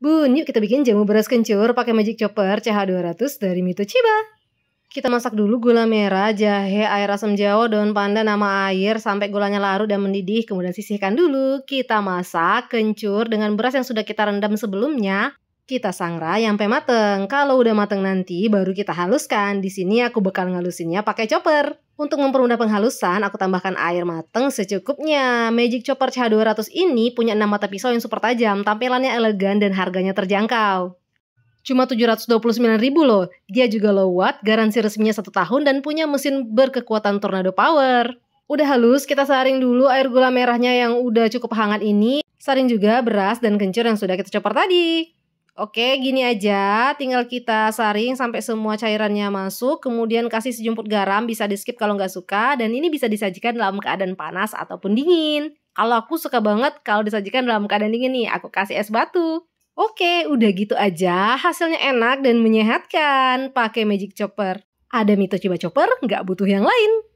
Bun, yuk kita bikin jamu beras kencur pakai magic chopper CH200 dari Mito Chiba. Kita masak dulu gula merah, jahe, air asam jawa, daun pandan, nama air sampai gulanya larut dan mendidih. Kemudian sisihkan dulu. Kita masak kencur dengan beras yang sudah kita rendam sebelumnya. Kita sangrai sampai mateng. Kalau udah mateng nanti baru kita haluskan. Di sini aku bakal ngalusinnya pakai chopper. Untuk mempermudah penghalusan, aku tambahkan air mateng secukupnya. Magic Chopper CH200 ini punya 6 mata pisau yang super tajam, tampilannya elegan dan harganya terjangkau. Cuma 729 ribu loh, dia juga low watt, garansi resminya satu tahun dan punya mesin berkekuatan tornado power. Udah halus, kita saring dulu air gula merahnya yang udah cukup hangat ini. Saring juga beras dan kencur yang sudah kita chopper tadi. Oke, gini aja, tinggal kita saring sampai semua cairannya masuk, kemudian kasih sejumput garam, bisa di skip kalau nggak suka, dan ini bisa disajikan dalam keadaan panas ataupun dingin. Kalau aku suka banget kalau disajikan dalam keadaan dingin nih, aku kasih es batu. Oke, udah gitu aja, hasilnya enak dan menyehatkan pakai magic chopper. Ada mito coba chopper, nggak butuh yang lain.